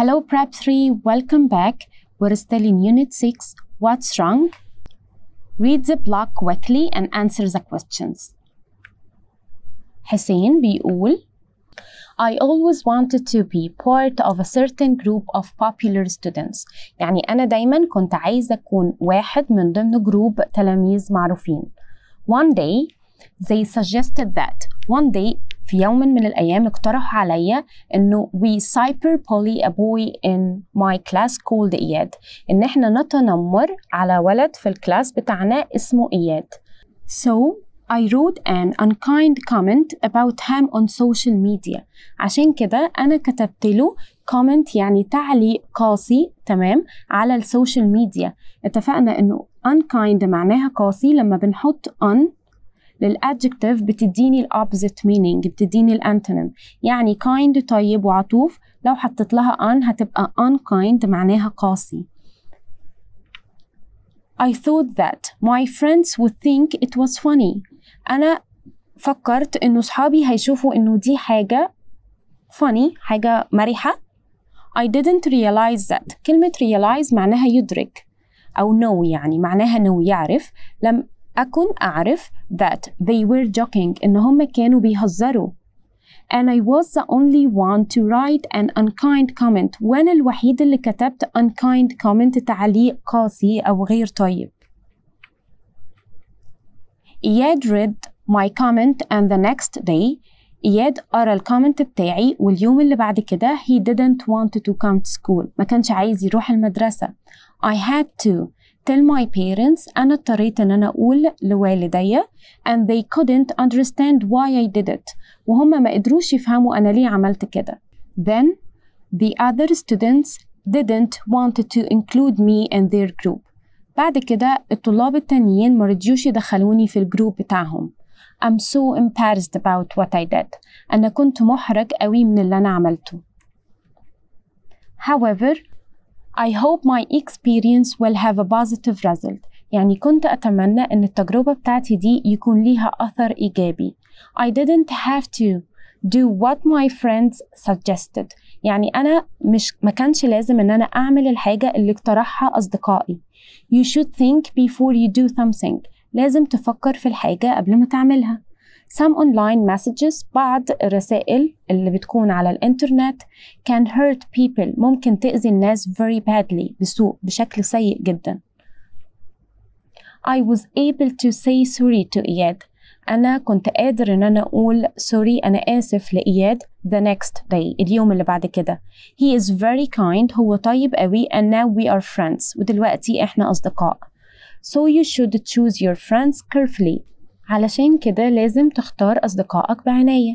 Hello Prep 3, welcome back. We're still in Unit 6, What's Wrong? Read the block quickly and answer the questions. حسين بيقول I always wanted to be part of a certain group of popular students يعني أنا دايما كنت عايز أكون واحد من ضمن جروب تلاميذ معروفين One day they suggested that one day في يوم من الأيام اقترح عليا إنه we cyber bully a boy in my class called إياد إن إحنا نتنمر على ولد في الكلاس بتاعنا اسمه إياد So I wrote an unkind comment about him on social media عشان كده أنا كتبت له comment يعني تعليق قاسي تمام على السوشيال ميديا اتفقنا إنه unkind معناها قاسي لما بنحط on للادجكتيف بتديني الاوبزيت مينينج بتديني الانتونيم يعني kind طيب وعطوف لو حطيت لها أن هتبقى unkind معناها قاسي I thought that my friends would think it was funny أنا فكرت إنه صحابي هيشوفوا إنه دي حاجة funny حاجة مرحة I didn't realize that كلمة realize معناها يدرك أو know يعني معناها نو يعرف لم أكن أعرف that they were joking إن هم كانوا بيهزروا and I was the only one to write an unkind comment وأنا الوحيد اللي كتبت unkind comment تعليق قاسي أو غير طيب إياد read my comment and the next day إياد قرا الكومنت بتاعي واليوم اللي بعد كده he didn't want to come to school ما كانش عايز يروح المدرسة I had to tell my parents أنا اضطريت إن أنا أقول لوالدي and they couldn't understand why I did it وهم ما قدروش يفهموا أنا ليه عملت كده then the other students didn't want to include me in their group بعد كده الطلاب التانيين ما رضيوش يدخلوني في الجروب بتاعهم I'm so embarrassed about what I did أنا كنت محرج قوي من اللي أنا عملته However, I hope my experience will have a positive result يعني كنت أتمنى أن التجربة بتاعتي دي يكون ليها أثر إيجابي I didn't have to do what my friends suggested يعني أنا مش ما كانش لازم أن أنا أعمل الحاجة اللي اقترحها أصدقائي You should think before you do something لازم تفكر في الحاجة قبل ما تعملها some online messages بعض الرسائل اللي بتكون على الانترنت can hurt people ممكن تأذي الناس very badly بسوء بشكل سيء جدا I was able to say sorry to إياد أنا كنت قادر إن أنا أقول sorry أنا آسف لإياد the next day اليوم اللي بعد كده he is very kind هو طيب قوي and now we are friends ودلوقتي إحنا أصدقاء so you should choose your friends carefully علشان كده لازم تختار أصدقائك بعناية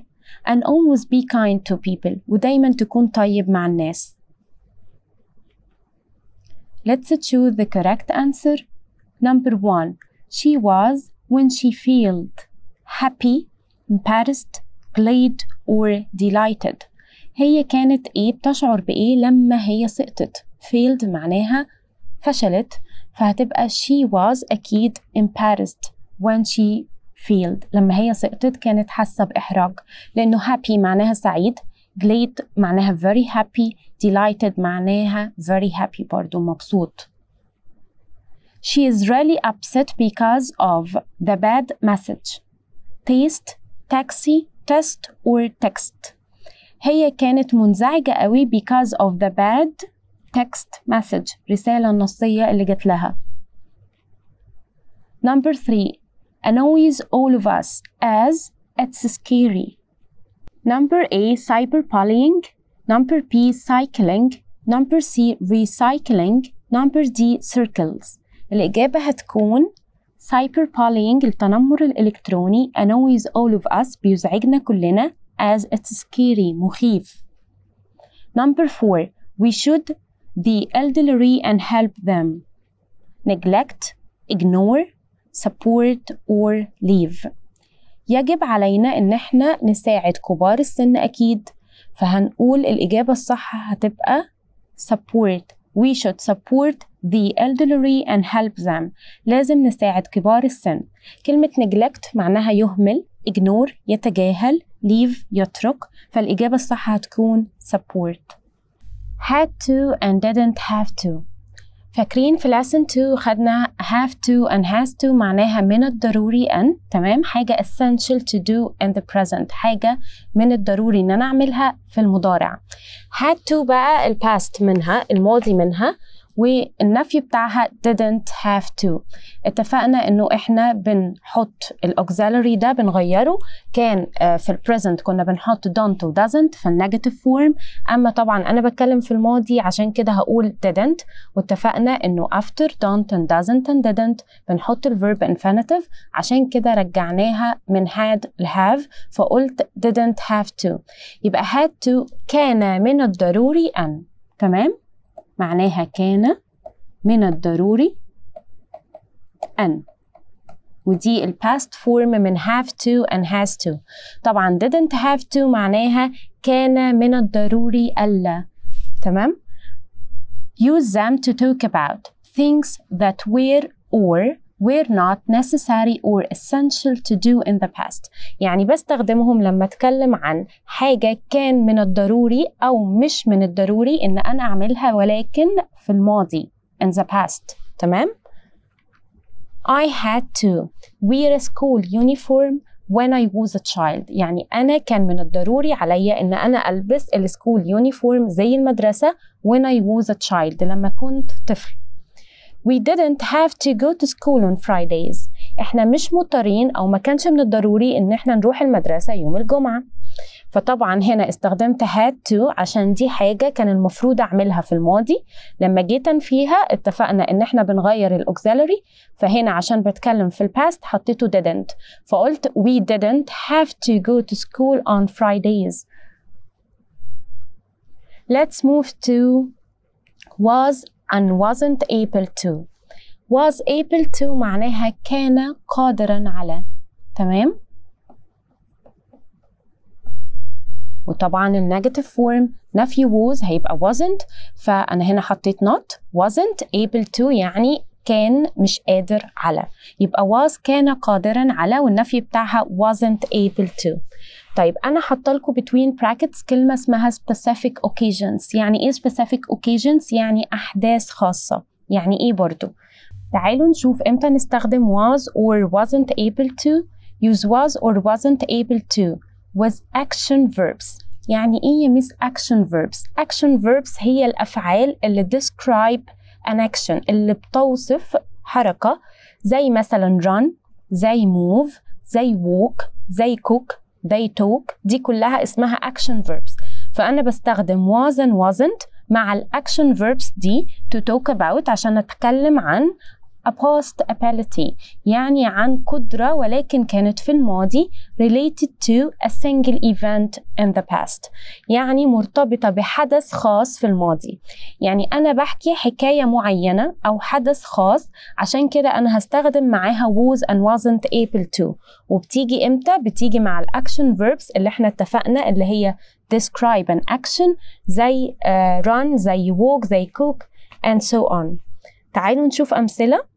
and always be kind to people ودايما تكون طيب مع الناس Let's choose the correct answer Number one She was when she felt happy, embarrassed, glad or delighted هي كانت إيه بتشعر بإيه لما هي سقطت failed معناها فشلت فهتبقى she was أكيد embarrassed when she فيلد لما هي سقطت كانت حاسة بإحراج لأنه happy معناها سعيد glad معناها very happy delighted معناها very happy برضو مبسوط She is really upset because of the bad message taste taxi test or text هي كانت منزعجة قوي because of the bad text message رسالة نصية اللي جت لها Number three annoys all of us as it's scary. Number A, cyberbullying. Number B, cycling. Number C, recycling. Number D, circles. الإجابة هتكون cyberbullying التنمر الإلكتروني annoys all of us بيزعجنا كلنا as it's scary مخيف. Number 4 we should the elderly and help them. Neglect, ignore, support or leave يجب علينا إن إحنا نساعد كبار السن أكيد فهنقول الإجابة الصح هتبقى support we should support the elderly and help them لازم نساعد كبار السن كلمة neglect معناها يهمل ignore يتجاهل leave يترك فالإجابة الصح هتكون support had to and didn't have to فاكرين في lesson 2 خدنا have to and has to معناها من الضروري أن تمام حاجة essential to do in the present حاجة من الضروري إن أنا أعملها في المضارع had to بقى الباست منها الماضي منها والنفي بتاعها didn't have to اتفقنا انه احنا بنحط الاوكزيلري ده بنغيره كان آه، في البريزنت كنا بنحط don't و doesn't في النيجاتيف فورم اما طبعا انا بتكلم في الماضي عشان كده هقول didn't واتفقنا انه after don't and doesn't and didn't بنحط الفيرب infinitive عشان كده رجعناها من had ل have فقلت didn't have to يبقى had to كان من الضروري ان تمام معناها كان من الضروري أن ودي ال past form من have to and has to طبعا didn't have to معناها كان من الضروري ألا تمام use them to talk about things that were or were not necessary or essential to do in the past يعني بستخدمهم لما اتكلم عن حاجة كان من الضروري أو مش من الضروري إن أنا أعملها ولكن في الماضي in the past تمام؟ I had to wear a school uniform when I was a child يعني أنا كان من الضروري عليا إن أنا ألبس السكول يونيفورم زي المدرسة when I was a child لما كنت طفل we didn't have to go to school on Fridays احنا مش مضطرين او ما كانش من الضروري ان احنا نروح المدرسه يوم الجمعه فطبعا هنا استخدمت had to عشان دي حاجة كان المفروض أعملها في الماضي لما جيت أنفيها اتفقنا إن إحنا بنغير الأوكسيلري فهنا عشان بتكلم في الباست حطيته didn't فقلت we didn't have to go to school on Fridays Let's move to was and wasn't able to was able to معناها كان قادرا على تمام وطبعا النيجاتيف فورم نفي was هيبقى wasn't فانا هنا حطيت not wasn't able to يعني كان مش قادر على يبقى was كان قادرا على والنفي بتاعها wasn't able to طيب انا حاطه لكم between brackets كلمه اسمها specific occasions يعني ايه specific occasions يعني احداث خاصه يعني ايه برضو تعالوا نشوف امتى نستخدم was or wasn't able to use was or wasn't able to was action verbs يعني ايه يا action verbs action verbs هي الافعال اللي describe an action اللي بتوصف حركه زي مثلا run زي move زي walk زي cook they talk دي كلها اسمها action verbs فأنا بستخدم was and wasn't مع الأكشن verbs دي to talk about عشان أتكلم عن past ability يعني عن قدرة ولكن كانت في الماضي related to a single event in the past يعني مرتبطة بحدث خاص في الماضي يعني أنا بحكي حكاية معينة أو حدث خاص عشان كده أنا هستخدم معاها was and wasn't able to وبتيجي إمتى؟ بتيجي مع الأكشن verbs اللي احنا اتفقنا اللي هي describe an action زي uh, run زي walk زي cook and so on تعالوا نشوف أمثلة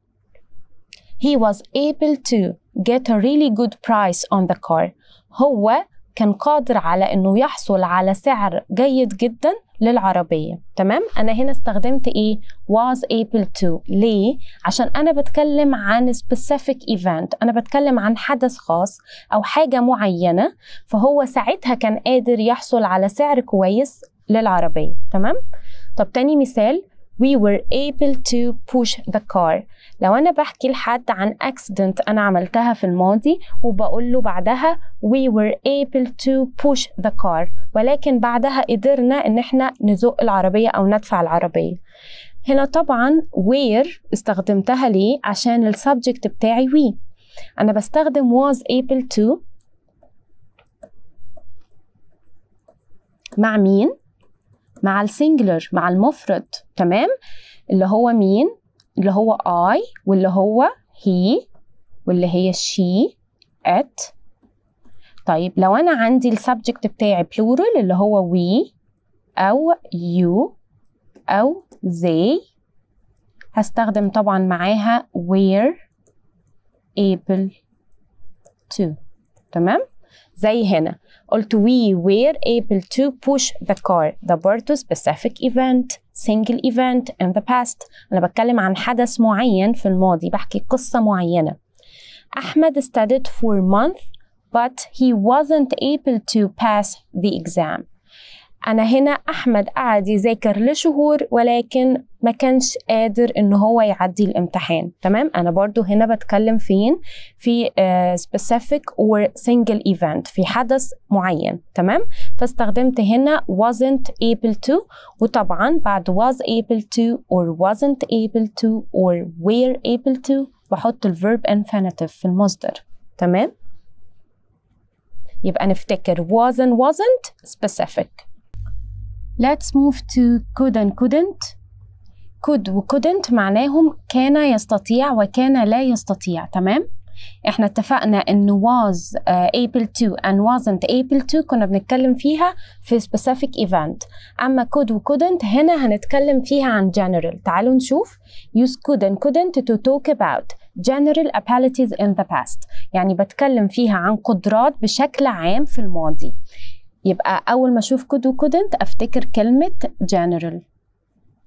he was able to get a really good price on the car هو كان قادر على انه يحصل على سعر جيد جدا للعربية تمام أنا هنا استخدمت إيه was able to ليه عشان أنا بتكلم عن specific event أنا بتكلم عن حدث خاص أو حاجة معينة فهو ساعتها كان قادر يحصل على سعر كويس للعربية تمام طب تاني مثال we were able to push the car لو انا بحكي لحد عن اكسيدنت انا عملتها في الماضي وبقول له بعدها we were able to push the car ولكن بعدها قدرنا ان احنا نزق العربيه او ندفع العربيه هنا طبعا where استخدمتها ليه عشان السبجكت بتاعي we انا بستخدم was able to مع مين مع السنجلر مع المفرد تمام اللي هو مين اللي هو I واللي هو he واللي هي she it طيب لو أنا عندي السبجكت بتاعي plural اللي هو we أو you أو they هستخدم طبعا معاها were able to تمام؟ زي هنا قلت we were able to push the car the ده to specific event single event in the past أنا بتكلم عن حدث معين في الماضي بحكي قصة معينة أحمد studied for a month but he wasn't able to pass the exam أنا هنا أحمد قعد يذاكر لشهور ولكن ما كانش قادر إن هو يعدي الامتحان تمام أنا برضو هنا بتكلم فين في آه، specific or single event في حدث معين تمام فاستخدمت هنا wasn't able to وطبعا بعد was able to or wasn't able to or were able to بحط الverb infinitive في المصدر تمام يبقى نفتكر wasn't wasn't specific Let's move to could and couldn't. could و couldn't معناهم كان يستطيع وكان لا يستطيع تمام؟ احنا اتفقنا ان was uh, able to and wasn't able to كنا بنتكلم فيها في specific event اما could و couldn't هنا هنتكلم فيها عن general تعالوا نشوف use could and couldn't to talk about general abilities in the past يعني بتكلم فيها عن قدرات بشكل عام في الماضي يبقى أول ما أشوف could وcouldn't أفتكر كلمة general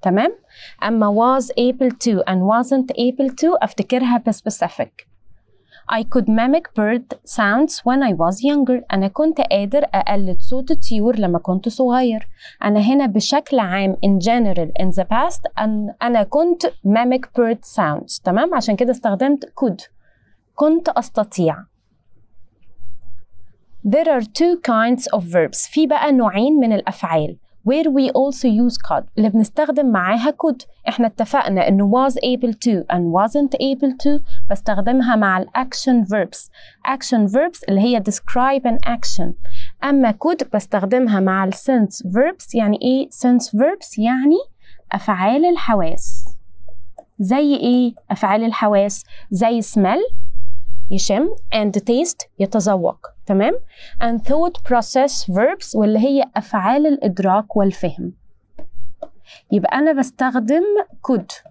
تمام؟ أما was able to and wasn't able to أفتكرها specific I could mimic bird sounds when I was younger أنا كنت قادر أقلد صوت الطيور لما كنت صغير أنا هنا بشكل عام in general in the past أن أنا كنت mimic bird sounds تمام عشان كده استخدمت could كنت أستطيع There are two kinds of verbs في بقى نوعين من الأفعال where we also use could اللي بنستخدم معاها could احنا اتفقنا انه was able to and wasn't able to بستخدمها مع الاكشن verbs action verbs اللي هي describe an action اما could بستخدمها مع sense verbs يعني ايه sense verbs يعني افعال الحواس زي ايه افعال الحواس زي smell يشم and taste يتذوق تمام and thought process verbs واللي هي أفعال الإدراك والفهم يبقى أنا بستخدم could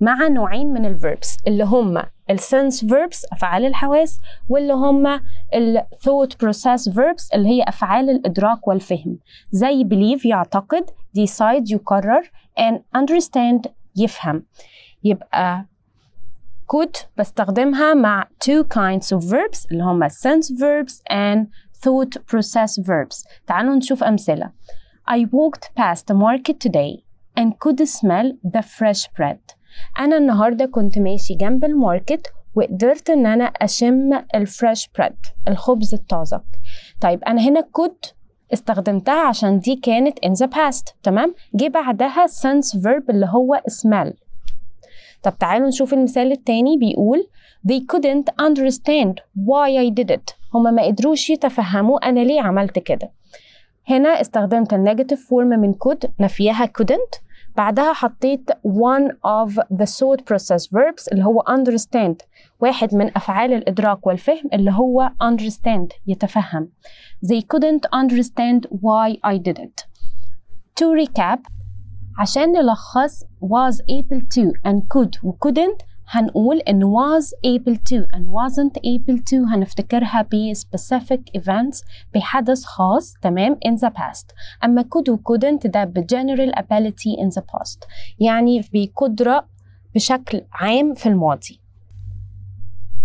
مع نوعين من الverbs اللي هم السنس verbs أفعال الحواس واللي هم thought process verbs اللي هي أفعال الإدراك والفهم زي believe يعتقد decide يقرر and understand يفهم يبقى could بستخدمها مع two kinds of verbs اللي هما sense verbs and thought process verbs تعالوا نشوف أمثلة I walked past the market today and could smell the fresh bread أنا النهاردة كنت ماشي جنب الماركت وقدرت إن أنا أشم الفريش بريد الخبز الطازة طيب أنا هنا could استخدمتها عشان دي كانت in the past تمام جه بعدها sense verb اللي هو smell طب تعالوا نشوف المثال التاني بيقول they couldn't understand why I did it هما ما قدروش يتفهموا أنا ليه عملت كده هنا استخدمت النيجاتيف فورم من could نفيها couldn't بعدها حطيت one of the thought process verbs اللي هو understand واحد من أفعال الإدراك والفهم اللي هو understand يتفهم they couldn't understand why I did it to recap عشان نلخص was able to and could و couldn't هنقول إن was able to and wasn't able to هنفتكرها ب specific events بحدث خاص تمام in the past أما could و couldn't ده ب general ability in the past يعني بقدرة بشكل عام في الماضي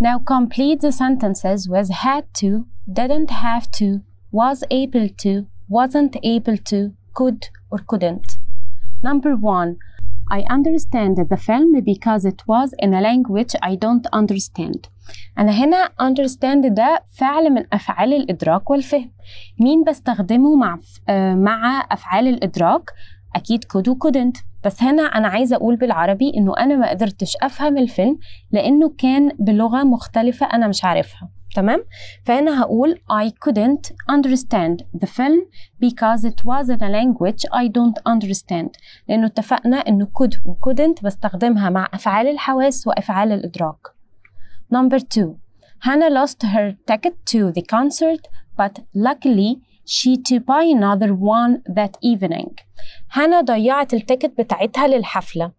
Now complete the sentences with had to, didn't have to, was able to, wasn't able to, could or couldn't Number one, I understand the film because it was in a language I don't understand. أنا هنا understand ده فعل من أفعال الإدراك والفهم. مين بستخدمه مع آه، مع أفعال الإدراك؟ أكيد could و couldn't. بس هنا أنا عايزة أقول بالعربي إنه أنا ما قدرتش أفهم الفيلم لأنه كان بلغة مختلفة أنا مش عارفها. تمام فهنا هقول I couldn't understand the film because it was in a language I don't understand لأنه اتفقنا إنه could و couldn't بستخدمها مع أفعال الحواس وأفعال الإدراك Number two Hannah lost her ticket to the concert but luckily she to buy another one that evening Hannah ضيعت التيكت بتاعتها للحفلة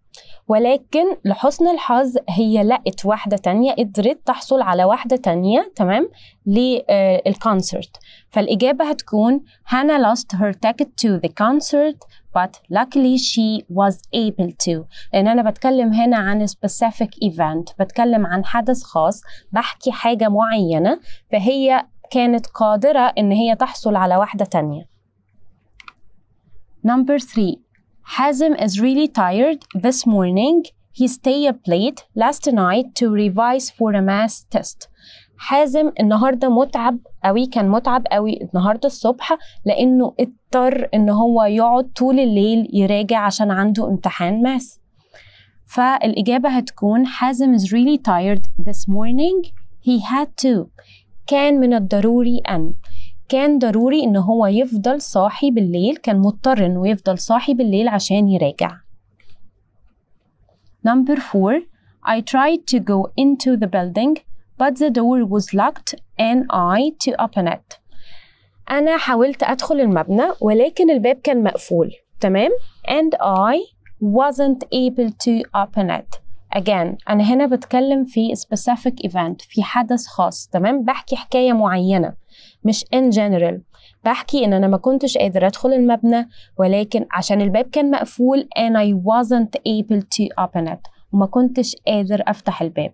ولكن لحسن الحظ هي لقت واحدة تانية قدرت تحصل على واحدة تانية تمام للكونسرت آه، فالإجابة هتكون Hannah lost her ticket to the concert but luckily she was able to لأن أنا بتكلم هنا عن specific event بتكلم عن حدث خاص بحكي حاجة معينة فهي كانت قادرة إن هي تحصل على واحدة تانية Number three Hazem is really tired this morning. He stayed up late last night to revise for a math test. حازم النهارده متعب قوي كان متعب قوي النهارده الصبح لانه اضطر ان هو يقعد طول الليل يراجع عشان عنده امتحان math. فالاجابه هتكون حازم is really tired this morning he had to كان من الضروري ان كان ضروري ان هو يفضل صاحي بالليل كان مضطر انه يفضل صاحي بالليل عشان يراجع Number 4 I tried to go into the building but the door was locked and I to open it أنا حاولت أدخل المبنى ولكن الباب كان مقفول تمام and I wasn't able to open it again أنا هنا بتكلم في specific event في حدث خاص تمام بحكي حكاية معينة مش ان جنرال بحكي ان انا ما كنتش قادر ادخل المبنى ولكن عشان الباب كان مقفول and I wasn't able to open it وما كنتش قادر افتح الباب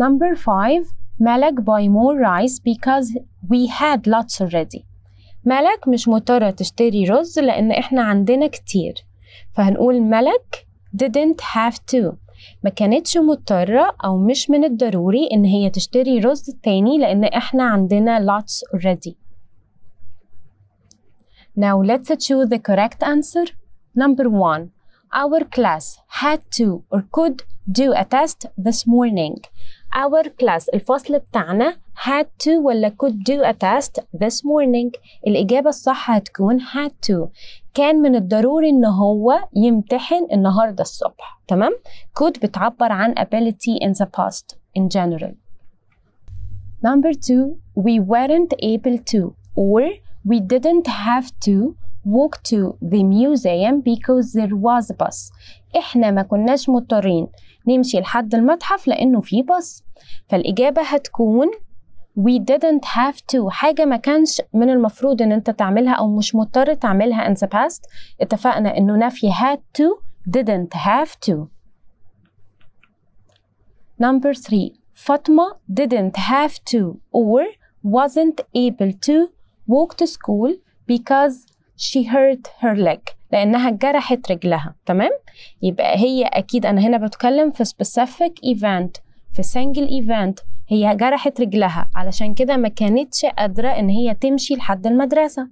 Number five, Malak buy more rice because we had lots already ملك مش مضطرة تشتري رز لأن إحنا عندنا كتير فهنقول ملك didn't have to ما كانتش مضطرة أو مش من الضروري إن هي تشتري رز تاني لأن إحنا عندنا lots already. Now let's choose the correct answer. Number one, our class had to or could do a test this morning. Our class الفصل بتاعنا had to ولا could do a test this morning الإجابة الصح هتكون had to كان من الضروري إن هو يمتحن النهاردة الصبح تمام could بتعبر عن ability in the past in general number two we weren't able to or we didn't have to walk to the museum because there was a bus إحنا ما كناش مضطرين نمشي لحد المتحف لأنه في بس فالإجابة هتكون we didn't have to حاجة ما كانش من المفروض إن أنت تعملها أو مش مضطر تعملها in the past اتفقنا إنه نفي had to didn't have to Number three فاطمة didn't have to or wasn't able to walk to school because she hurt her leg لأنها جرحت رجلها تمام؟ يبقى هي أكيد أنا هنا بتكلم في specific event في single event هي جرحت رجلها علشان كده ما كانتش قادرة إن هي تمشي لحد المدرسة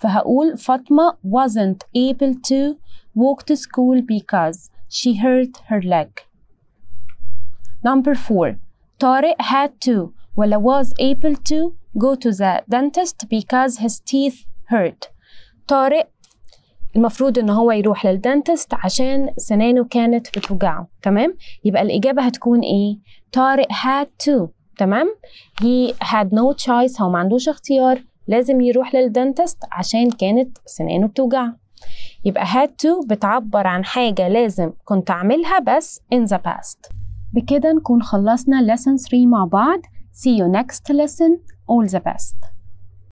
فهقول فاطمة wasn't able to walk to school because she hurt her leg Number four طارق had to ولا was able to go to the dentist because his teeth hurt طارق المفروض ان هو يروح للدنتست عشان سنانه كانت بتوجعه تمام يبقى الاجابه هتكون ايه طارق had to تمام هي هاد نو تشويس هو ما عندوش اختيار لازم يروح للدنتست عشان كانت سنانه بتوجعه يبقى had to بتعبر عن حاجة لازم كنت أعملها بس in the past بكده نكون خلصنا lesson 3 مع بعض see you next lesson all the best